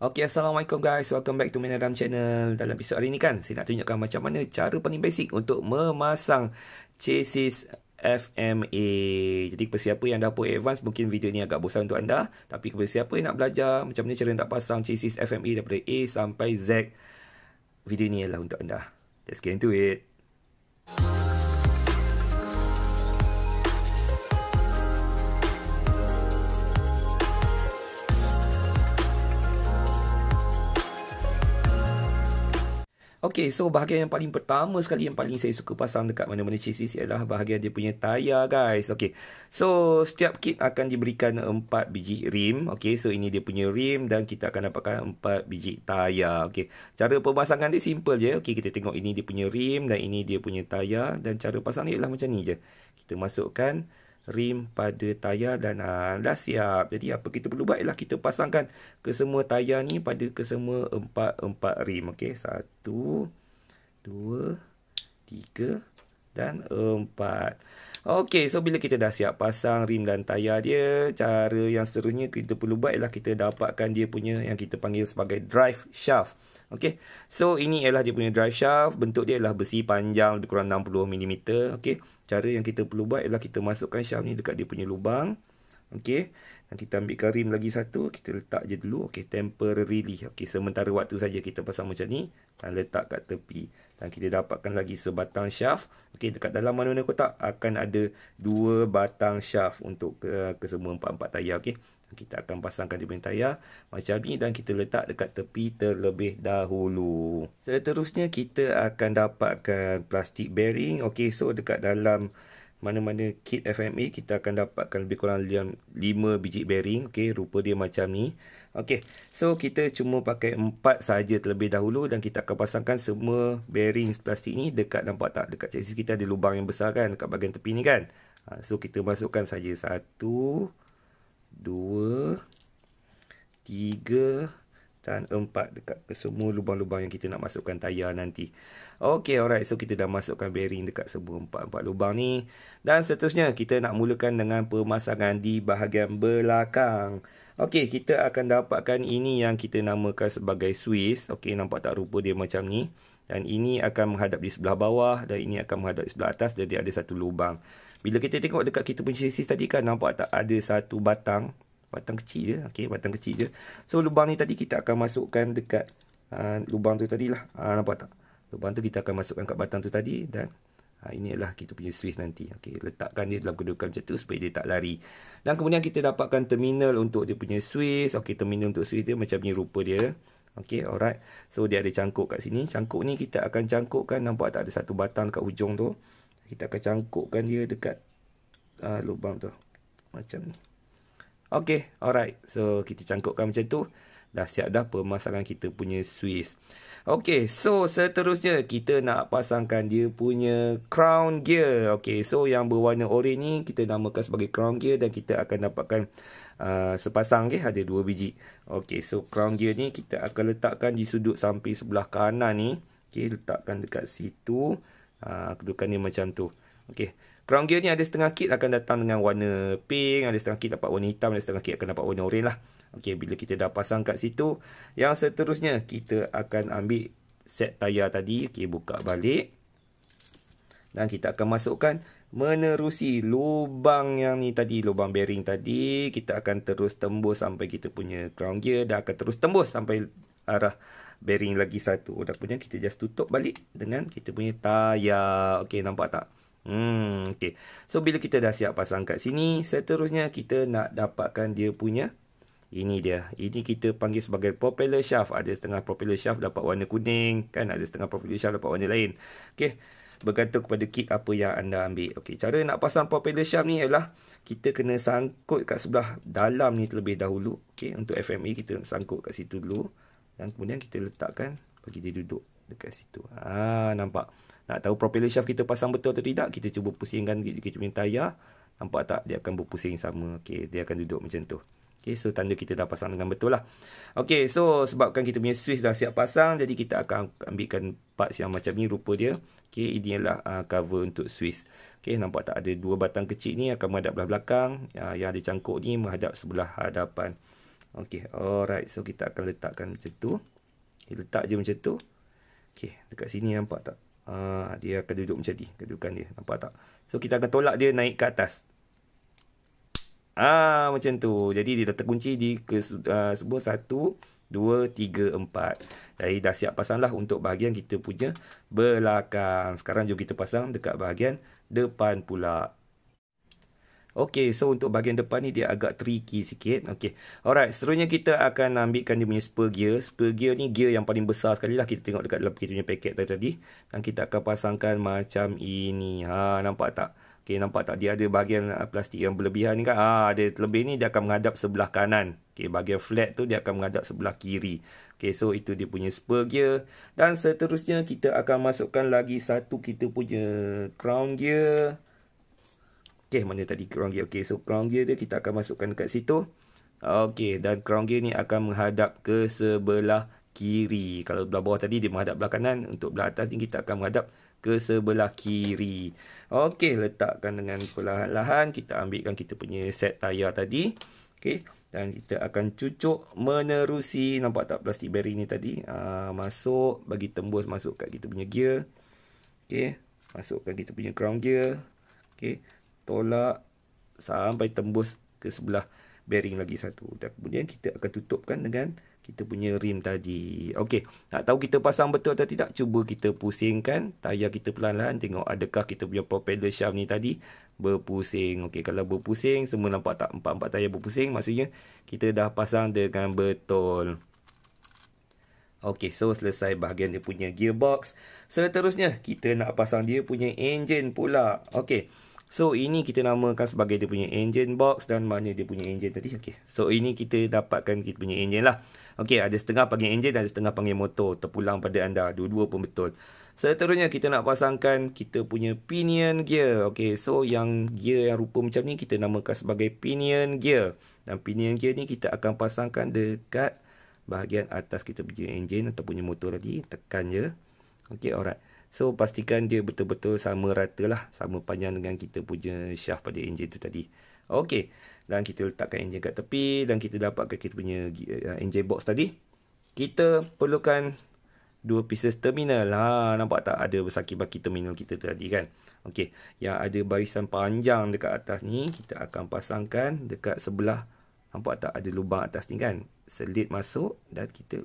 Okay, Assalamualaikum guys. Welcome back to Mineram Channel. Dalam episod hari ni kan, saya nak tunjukkan macam mana cara paling basic untuk memasang chassis FMA. Jadi, kepada siapa yang dah pun advance, mungkin video ni agak bosan untuk anda. Tapi, kepada siapa yang nak belajar macam mana cara nak pasang chassis FMA daripada A sampai Z, video ni ialah untuk anda. Let's get into it. Okay, so bahagian yang paling pertama sekali yang paling saya suka pasang dekat mana-mana chassis adalah bahagian dia punya tayar guys. Okay, so setiap kit akan diberikan 4 biji rim. Okay, so ini dia punya rim dan kita akan dapatkan 4 biji tayar. Okay, cara pemasangan dia simple je. Okay, kita tengok ini dia punya rim dan ini dia punya tayar. Dan cara pasang dia ialah macam ni je. Kita masukkan rim pada tayar dan aa, ah, dah siap. Jadi apa kita perlu buat ialah kita pasangkan ke semua tayar ni pada ke semua empat-empat rim. Okey, satu, dua, tiga dan empat. Okey, so bila kita dah siap pasang rim dan tayar dia, cara yang seterusnya kita perlu buat ialah kita dapatkan dia punya yang kita panggil sebagai drive shaft. Okey. So ini ialah dia punya drive shaft, bentuk dia ialah besi panjang lebih kurang 60 mm. Okey. Cara yang kita perlu buat ialah kita masukkan shaft ni dekat dia punya lubang. Okey. Dan kita ambilkan rim lagi satu, kita letak je dulu. Okey, temporarily. Okey, sementara waktu saja kita pasang macam ni dan letak kat tepi. Dan kita dapatkan lagi sebatang shaft. Okey, dekat dalam mana-mana kotak akan ada dua batang shaft untuk ke, ke semua empat-empat tayar, okey. Kita akan pasangkan di bawah tayar macam ni dan kita letak dekat tepi terlebih dahulu. Seterusnya kita akan dapatkan plastik bearing. Okey, so dekat dalam mana-mana kit FMA kita akan dapatkan lebih kurang 5 biji bearing okey rupa dia macam ni okey so kita cuma pakai 4 saja terlebih dahulu dan kita akan pasangkan semua bearing plastik ni dekat nampak tak dekat chassis kita ada lubang yang besar kan dekat bahagian tepi ni kan ha, so kita masukkan saja 1 2 3 dan empat dekat semua lubang-lubang yang kita nak masukkan tayar nanti. Okey, alright. So kita dah masukkan bearing dekat semua empat-empat lubang ni dan seterusnya kita nak mulakan dengan pemasangan di bahagian belakang. Okey, kita akan dapatkan ini yang kita namakan sebagai Swiss. Okey, nampak tak rupa dia macam ni. Dan ini akan menghadap di sebelah bawah dan ini akan menghadap di sebelah atas jadi ada satu lubang. Bila kita tengok dekat kita punya sisi tadi kan nampak tak ada satu batang batang kecil je okey batang kecil je so lubang ni tadi kita akan masukkan dekat uh, lubang tu tadilah uh, nampak tak lubang tu kita akan masukkan kat batang tu tadi dan uh, ini adalah kita punya swiss nanti okay letakkan dia dalam kedudukan macam tu supaya dia tak lari dan kemudian kita dapatkan terminal untuk dia punya swiss okay terminal untuk swiss dia macam ni rupa dia Okay, alright. So, dia ada cangkuk kat sini. Cangkuk ni kita akan cangkukkan. Nampak tak ada satu batang kat ujung tu. Kita akan cangkukkan dia dekat uh, lubang tu. Macam ni. Okay, alright. So, kita cangkupkan macam tu. Dah siap dah pemasangan kita punya Swiss. Okay, so seterusnya kita nak pasangkan dia punya crown gear. Okay, so yang berwarna ori ni kita namakan sebagai crown gear dan kita akan dapatkan uh, sepasang ke okay? ada dua biji. Okay, so crown gear ni kita akan letakkan di sudut samping sebelah kanan ni. Okay, letakkan dekat situ. Uh, kedudukan ni macam tu. Okay, Crown Gear ni ada setengah kit akan datang dengan warna pink, ada setengah kit dapat warna hitam, ada setengah kit akan dapat warna oranye lah. Okey, bila kita dah pasang kat situ, yang seterusnya kita akan ambil set tayar tadi. Okey, buka balik. Dan kita akan masukkan menerusi lubang yang ni tadi, lubang bearing tadi. Kita akan terus tembus sampai kita punya crown gear dan akan terus tembus sampai arah bearing lagi satu. Dan punya kita just tutup balik dengan kita punya tayar. Okey, nampak tak? Hmm, okay. So, bila kita dah siap pasang kat sini, seterusnya kita nak dapatkan dia punya. Ini dia. Ini kita panggil sebagai propeller shaft. Ada setengah propeller shaft dapat warna kuning. Kan ada setengah propeller shaft dapat warna lain. Okay. Bergantung kepada kit apa yang anda ambil. Okay. Cara nak pasang propeller shaft ni ialah kita kena sangkut kat sebelah dalam ni terlebih dahulu. Okay. Untuk FME kita sangkut kat situ dulu. Dan kemudian kita letakkan bagi dia duduk dekat situ. Ha nampak. Nak tahu propeller shaft kita pasang betul atau tidak, kita cuba pusingkan kita punya tayar. Ah. Nampak tak dia akan berpusing sama. Okey, dia akan duduk macam tu. Okey, so tanda kita dah pasang dengan betul lah. Okey, so sebabkan kita punya switch dah siap pasang, jadi kita akan ambilkan parts yang macam ni rupa dia. Okey, ini ialah uh, ah, cover untuk switch. Okey, nampak tak ada dua batang kecil ni akan menghadap belah belakang. Uh, yang ada cangkuk ni menghadap sebelah hadapan. Okey, alright. So, kita akan letakkan macam tu. Okay, letak je macam tu. Okay, dekat sini nampak tak? Uh, dia akan duduk macam ni. Kedudukan dia. Nampak tak? So, kita akan tolak dia naik ke atas. Ah macam tu. Jadi dia dah terkunci di ke uh, sebuah satu dua tiga empat. Jadi dah siap pasanglah untuk bahagian kita punya belakang. Sekarang jom kita pasang dekat bahagian depan pula. Okey, so untuk bahagian depan ni dia agak tricky sikit. Okey, alright. Seterusnya kita akan ambilkan dia punya spur gear. Spur gear ni gear yang paling besar sekali lah. Kita tengok dekat dalam kita punya paket tadi. Dan kita akan pasangkan macam ini. Ha, nampak tak? Okey, nampak tak? Dia ada bahagian uh, plastik yang berlebihan ni kan? Ha, ada terlebih ni dia akan menghadap sebelah kanan. Okey, bahagian flat tu dia akan menghadap sebelah kiri. Okey, so itu dia punya spur gear. Dan seterusnya kita akan masukkan lagi satu kita punya crown gear. Okay, mana tadi crown gear? Okay, so crown gear dia kita akan masukkan dekat situ. Okay, dan crown gear ni akan menghadap ke sebelah kiri. Kalau belah bawah tadi dia menghadap belah kanan. Untuk belah atas ni kita akan menghadap ke sebelah kiri. Okay, letakkan dengan perlahan-lahan. Kita ambilkan kita punya set tayar tadi. Okay, dan kita akan cucuk menerusi. Nampak tak plastik beri ni tadi? Uh, masuk, bagi tembus masuk kat kita punya gear. Okay, masukkan kita punya crown gear. Okay tolak sampai tembus ke sebelah bearing lagi satu. Dan kemudian kita akan tutupkan dengan kita punya rim tadi. Okey, nak tahu kita pasang betul atau tidak? Cuba kita pusingkan tayar kita perlahan-lahan tengok adakah kita punya propeller shaft ni tadi berpusing. Okey, kalau berpusing semua nampak tak empat-empat tayar berpusing maksudnya kita dah pasang dengan betul. Okey, so selesai bahagian dia punya gearbox. Seterusnya kita nak pasang dia punya engine pula. Okey. So ini kita namakan sebagai dia punya engine box dan mana dia punya engine tadi. Okey. So ini kita dapatkan kita punya engine lah. Okey, ada setengah panggil engine dan ada setengah panggil motor. Terpulang pada anda. Dua-dua pun betul. Seterusnya kita nak pasangkan kita punya pinion gear. Okey, so yang gear yang rupa macam ni kita namakan sebagai pinion gear. Dan pinion gear ni kita akan pasangkan dekat bahagian atas kita punya engine ataupun punya motor tadi. Tekan je. Okey, alright. So pastikan dia betul-betul sama rata lah Sama panjang dengan kita punya shaft pada engine tu tadi Okay Dan kita letakkan engine kat tepi Dan kita dapatkan kita punya eh, engine box tadi Kita perlukan Dua pieces terminal ha, Nampak tak ada saki-baki terminal kita tadi kan Okay Yang ada barisan panjang dekat atas ni Kita akan pasangkan dekat sebelah Nampak tak ada lubang atas ni kan Selit masuk Dan kita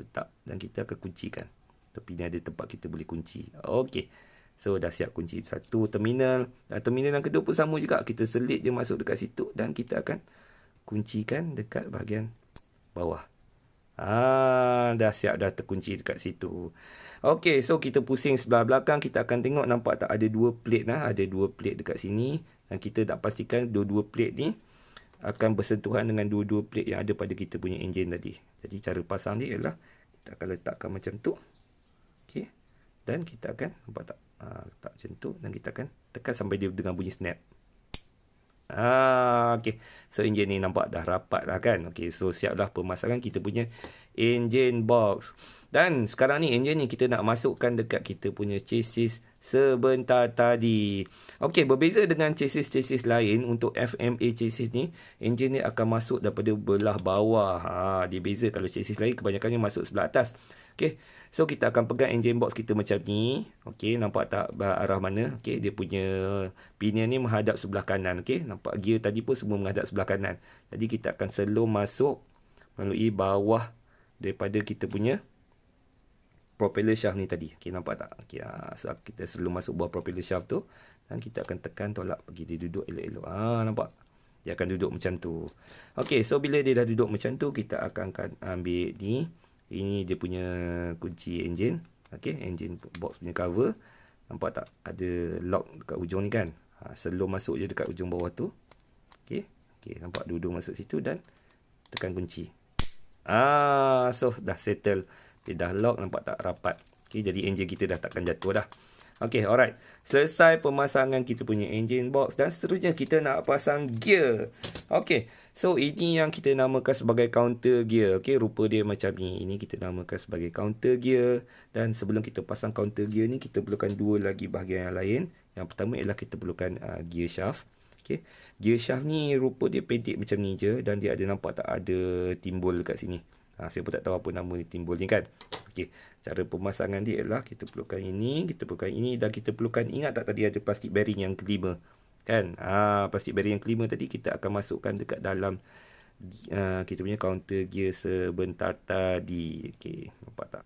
letak Dan kita akan kuncikan tapi ni ada tempat kita boleh kunci. Okey. So dah siap kunci satu terminal. Terminal yang kedua pun sama juga. Kita selit je masuk dekat situ dan kita akan kuncikan dekat bahagian bawah. Ah dah siap dah terkunci dekat situ. Okey, so kita pusing sebelah belakang kita akan tengok nampak tak ada dua plate lah. Ada dua plate dekat sini dan kita dah pastikan dua-dua plate ni akan bersentuhan dengan dua-dua plate yang ada pada kita punya enjin tadi. Jadi cara pasang dia ialah kita akan letakkan macam tu. Okey. Dan kita akan nampak tak? Ah, tak macam tu dan kita akan tekan sampai dia dengan bunyi snap. Ah, okey. So enjin ni nampak dah rapat dah kan. Okey, so siaplah pemasangan kita punya engine box. Dan sekarang ni engine ni kita nak masukkan dekat kita punya chassis sebentar tadi. Okey, berbeza dengan chassis-chassis lain untuk FMA chassis ni, engine ni akan masuk daripada belah bawah. Ha, dia beza kalau chassis lain kebanyakannya masuk sebelah atas. Okey. So kita akan pegang engine box kita macam ni. Okey, nampak tak arah mana? Okey, dia punya pinion ni menghadap sebelah kanan. Okey, nampak gear tadi pun semua menghadap sebelah kanan. Jadi kita akan slow masuk melalui bawah daripada kita punya propeller shaft ni tadi. Okey, nampak tak? Okey, ha, so kita slow masuk bawah propeller shaft tu dan kita akan tekan tolak pergi dia duduk elok-elok. Ah, ha, nampak? Dia akan duduk macam tu. Okey, so bila dia dah duduk macam tu, kita akan ambil ni. Ini dia punya kunci engine. Okey, engine box punya cover. Nampak tak ada lock dekat hujung ni kan? Ha, selur masuk je dekat hujung bawah tu. Okey. Okey, nampak dua masuk situ dan tekan kunci. Ah, so dah settle. Dia dah lock nampak tak rapat. Okey, jadi engine kita dah takkan jatuh dah. Okay, alright. Selesai pemasangan kita punya engine box dan seterusnya kita nak pasang gear. Okay, so ini yang kita namakan sebagai counter gear. Okay, rupa dia macam ni. Ini kita namakan sebagai counter gear. Dan sebelum kita pasang counter gear ni, kita perlukan dua lagi bahagian yang lain. Yang pertama ialah kita perlukan uh, gear shaft. Okay, gear shaft ni rupa dia pendek macam ni je dan dia ada nampak tak ada timbul kat sini ha, Saya pun tak tahu apa nama ni timbul ni kan Okey, cara pemasangan dia ialah Kita perlukan ini, kita perlukan ini Dan kita perlukan ingat tak tadi ada plastik bearing yang kelima Kan, ha, plastik bearing yang kelima tadi Kita akan masukkan dekat dalam uh, Kita punya counter gear sebentar tadi Okey, nampak tak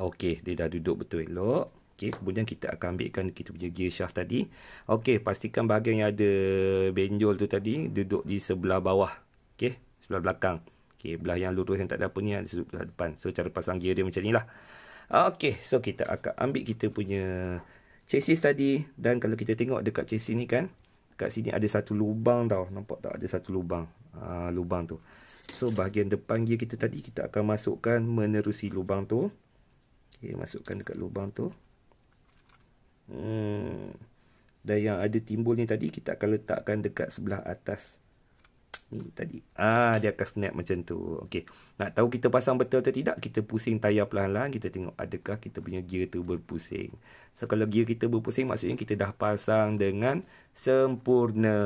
Okey, dia dah duduk betul elok Okey, kemudian kita akan ambilkan kita punya gear shaft tadi. Okey, pastikan bahagian yang ada benjol tu tadi duduk di sebelah bawah. Okey, sebelah belakang. Okey, belah yang lurus yang tak ada apa ni ada sudut belah depan. So cara pasang gear dia macam nilah. Okay, so kita akan ambil kita punya chassis tadi dan kalau kita tengok dekat chassis ni kan, dekat sini ada satu lubang tau. Nampak tak ada satu lubang? Ah, lubang tu. So bahagian depan gear kita tadi kita akan masukkan menerusi lubang tu. Okay, masukkan dekat lubang tu. Hmm. Dan yang ada timbul ni tadi kita akan letakkan dekat sebelah atas ni tadi. Ah dia akan snap macam tu. Okey. Nak tahu kita pasang betul atau tidak, kita pusing tayar perlahan-lahan, kita tengok adakah kita punya gear tu berpusing. So kalau gear kita berpusing maksudnya kita dah pasang dengan sempurna.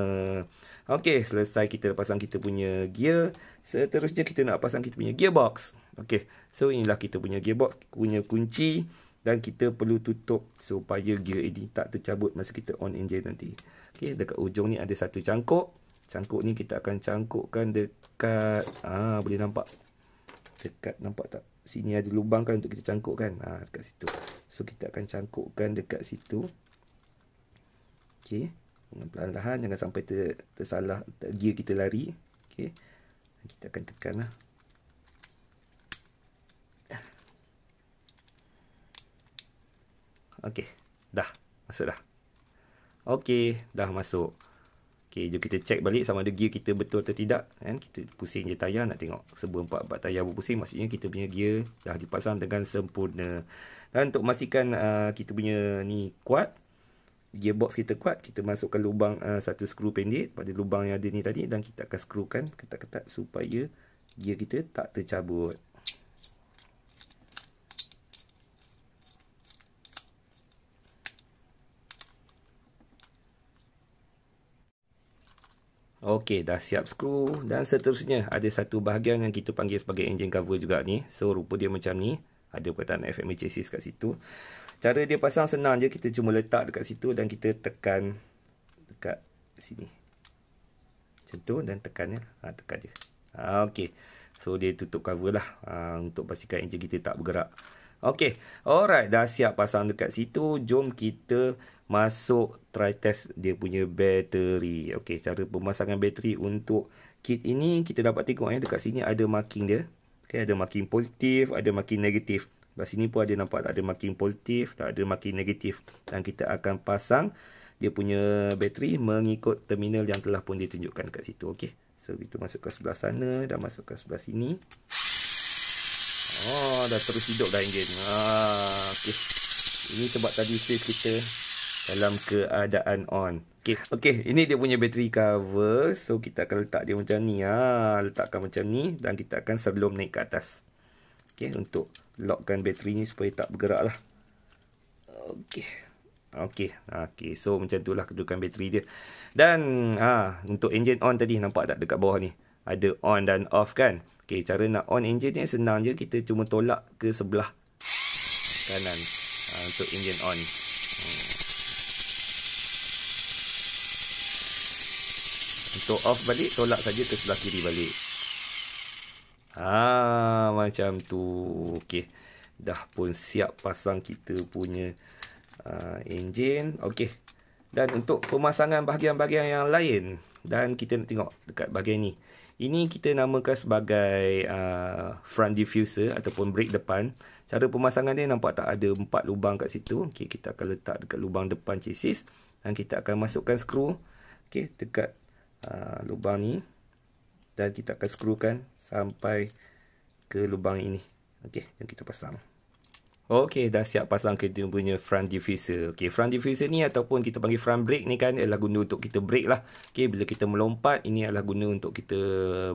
Okey, selesai kita pasang kita punya gear, seterusnya kita nak pasang kita punya gearbox. Okey. So inilah kita punya gearbox punya kunci dan kita perlu tutup supaya gear ini tak tercabut masa kita on engine nanti. Okey, dekat ujung ni ada satu cangkuk. Cangkuk ni kita akan cangkukkan dekat ah boleh nampak. Dekat nampak tak? Sini ada lubang kan untuk kita cangkukkan. Ah dekat situ. So kita akan cangkukkan dekat situ. Okey. Dengan perlahan-lahan jangan sampai ter, tersalah ter, gear kita lari. Okey. Kita akan tekanlah. Okey, dah. Masuk dah. Okey, dah masuk. Okay, jom kita check balik sama ada gear kita betul atau tidak. Kan? Kita pusing je tayar nak tengok sebuah empat empat tayar berpusing. Maksudnya kita punya gear dah dipasang dengan sempurna. Dan untuk memastikan uh, kita punya ni kuat, gearbox kita kuat, kita masukkan lubang uh, satu skru pendek pada lubang yang ada ni tadi dan kita akan skrukan ketat-ketat supaya gear kita tak tercabut. Okey, dah siap skru dan seterusnya ada satu bahagian yang kita panggil sebagai engine cover juga ni. So rupa dia macam ni. Ada perkataan FMA chassis kat situ. Cara dia pasang senang je, kita cuma letak dekat situ dan kita tekan dekat sini. Macam tu dan tekan ya. Ha, tekan je. Ha, Okey. So dia tutup cover lah ha, untuk pastikan engine kita tak bergerak. Okey. Alright, dah siap pasang dekat situ. Jom kita masuk try test dia punya bateri. Okey, cara pemasangan bateri untuk kit ini kita dapat tengok ya dekat sini ada marking dia. Okey, ada marking positif, ada marking negatif. Dekat sini pun ada nampak ada marking positif, tak ada marking negatif. Dan kita akan pasang dia punya bateri mengikut terminal yang telah pun ditunjukkan kat situ. Okey. So kita masuk ke sebelah sana dan masuk ke sebelah sini. Oh, dah terus hidup dah enjin. ah, okey. Ini sebab tadi fuse kita dalam keadaan on. Okay. okay, ini dia punya bateri cover. So, kita akan letak dia macam ni. Ha. Letakkan macam ni dan kita akan sebelum naik ke atas. Okay, untuk lockkan bateri ni supaya tak bergerak lah. Okay. Okay. okay, so macam tu lah kedudukan bateri dia. Dan ha, untuk engine on tadi, nampak tak dekat bawah ni? Ada on dan off kan? Okay, cara nak on engine ni senang je. Kita cuma tolak ke sebelah kanan ha, untuk engine on. to off balik, tolak saja ke sebelah kiri balik. Ha macam tu. Okey. Dah pun siap pasang kita punya uh, enjin. Okey. Dan untuk pemasangan bahagian-bahagian yang lain dan kita nak tengok dekat bahagian ni. Ini kita namakan sebagai uh, front diffuser ataupun brake depan. Cara pemasangan dia nampak tak ada empat lubang kat situ. Okey, kita akan letak dekat lubang depan chassis dan kita akan masukkan skru okey dekat aa, uh, lubang ni dan kita akan skrukan sampai ke lubang ini. Okey, yang kita pasang. Okey, dah siap pasang kita punya front diffuser. Okey, front diffuser ni ataupun kita panggil front brake ni kan adalah guna untuk kita brake lah. Okey, bila kita melompat, ini adalah guna untuk kita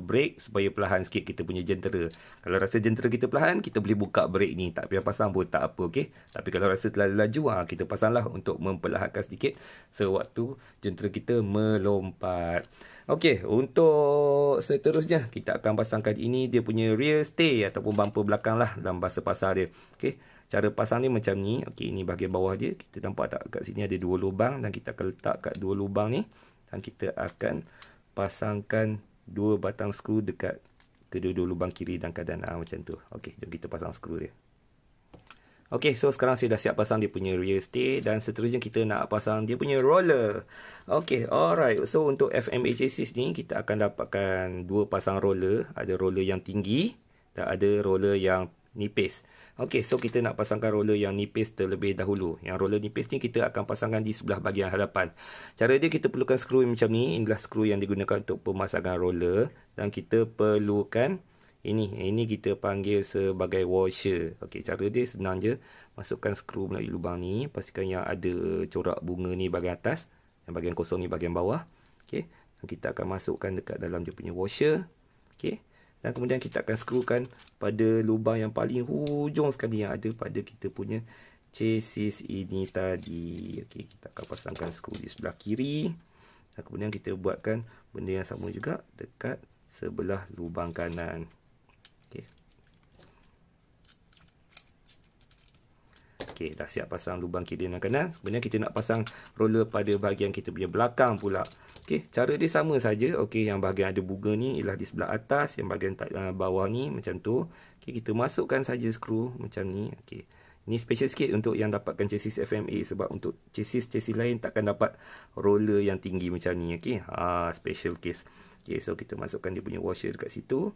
brake supaya perlahan sikit kita punya jentera. Kalau rasa jentera kita perlahan, kita boleh buka brake ni. Tak payah pasang pun tak apa, okey. Tapi kalau rasa terlalu laju, ha, kita pasanglah untuk memperlahankan sedikit sewaktu jentera kita melompat. Okey, untuk seterusnya kita akan pasangkan ini dia punya rear stay ataupun bumper belakang lah dalam bahasa pasar dia. Okey, cara pasang ni macam ni. Okey, ini bahagian bawah dia. Kita nampak tak kat sini ada dua lubang dan kita akan letak kat dua lubang ni dan kita akan pasangkan dua batang skru dekat kedua-dua lubang kiri dan kanan ha, macam tu. Okey, jom kita pasang skru dia. Okay, so sekarang saya dah siap pasang dia punya rear stay dan seterusnya kita nak pasang dia punya roller. Okay, alright. So, untuk FMA chassis ni, kita akan dapatkan dua pasang roller. Ada roller yang tinggi dan ada roller yang nipis. Okay, so kita nak pasangkan roller yang nipis terlebih dahulu. Yang roller nipis ni, kita akan pasangkan di sebelah bahagian hadapan. Cara dia, kita perlukan skru macam ni. Inilah skru yang digunakan untuk pemasangan roller. Dan kita perlukan... Ini ini kita panggil sebagai washer. Okey, cara dia senang je. Masukkan skru melalui lubang ni, pastikan yang ada corak bunga ni bagian atas, yang bagian kosong ni bagian bawah. Okey. dan Kita akan masukkan dekat dalam dia punya washer. Okey. Dan kemudian kita akan skrukan pada lubang yang paling hujung sekali yang ada pada kita punya chassis ini tadi. Okey, kita akan pasangkan skru di sebelah kiri. Dan kemudian kita buatkan benda yang sama juga dekat sebelah lubang kanan. Okey, dah siap pasang lubang kit dengan kanan. Sebenarnya kita nak pasang roller pada bahagian kita punya belakang pula. Okey, cara dia sama saja. Okey, yang bahagian ada bunga ni ialah di sebelah atas, yang bahagian tak, uh, bawah ni macam tu. Okey, kita masukkan saja skru macam ni. Okey. Ini special sikit untuk yang dapatkan chassis FMA sebab untuk chassis-chassis lain takkan dapat roller yang tinggi macam ni. Okey. Ha, special case. Okey, so kita masukkan dia punya washer dekat situ.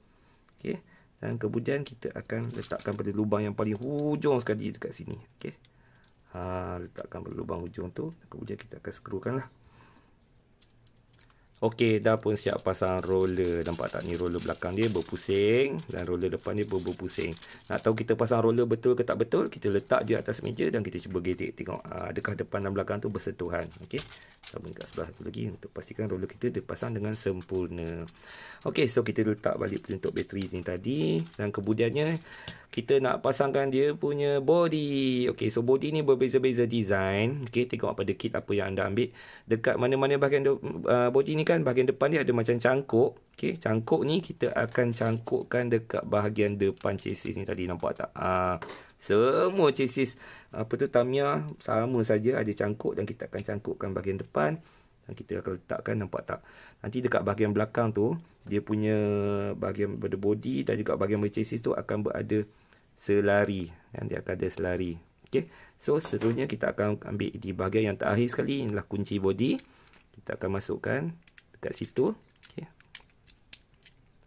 Okey. Dan kemudian kita akan letakkan pada lubang yang paling hujung sekali dekat sini. Okey. Ha, letakkan pada lubang hujung tu. Kemudian kita akan skrukan lah. Okey, dah pun siap pasang roller. Nampak tak ni roller belakang dia berpusing dan roller depan dia berpusing. Nak tahu kita pasang roller betul ke tak betul? Kita letak je atas meja dan kita cuba gedik tengok ah, adakah depan dan belakang tu bersentuhan. Okey sama dekat sebelah satu lagi untuk pastikan roller kita dipasang dengan sempurna. Okey, so kita letak balik untuk bateri ni tadi dan kemudiannya kita nak pasangkan dia punya body. Okey, so body ni berbeza-beza design. Okey, tengok pada kit apa yang anda ambil. Dekat mana-mana bahagian de- uh, body ni kan bahagian depan dia ada macam cangkuk. Okey, cangkuk ni kita akan cangkukkan dekat bahagian depan chassis ni tadi nampak tak? uh, semua chassis apa tu Tamiya sama saja ada cangkuk dan kita akan cangkukkan bahagian depan dan kita akan letakkan nampak tak. Nanti dekat bahagian belakang tu dia punya bahagian pada body dan juga bahagian chassis tu akan berada selari dan dia akan ada selari. Okey. So seterusnya kita akan ambil di bahagian yang terakhir sekali inilah kunci body. Kita akan masukkan dekat situ. Okey.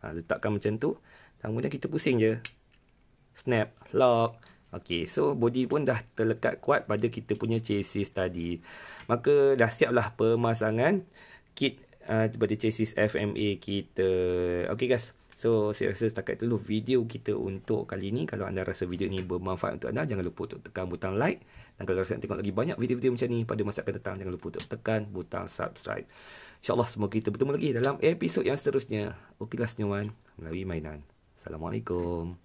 Ha, letakkan macam tu. Dan kemudian kita pusing je. Snap, lock. Okey, so body pun dah terlekat kuat pada kita punya chassis tadi. Maka dah siaplah pemasangan kit uh, pada chassis FMA kita. Okey guys, so saya rasa setakat itu dulu video kita untuk kali ini. Kalau anda rasa video ini bermanfaat untuk anda, jangan lupa untuk tekan butang like. Dan kalau rasa nak tengok lagi banyak video-video macam ni pada masa akan datang, jangan lupa untuk tekan butang subscribe. InsyaAllah semoga kita bertemu lagi dalam episod yang seterusnya. Okeylah senyuman, melalui mainan. Assalamualaikum.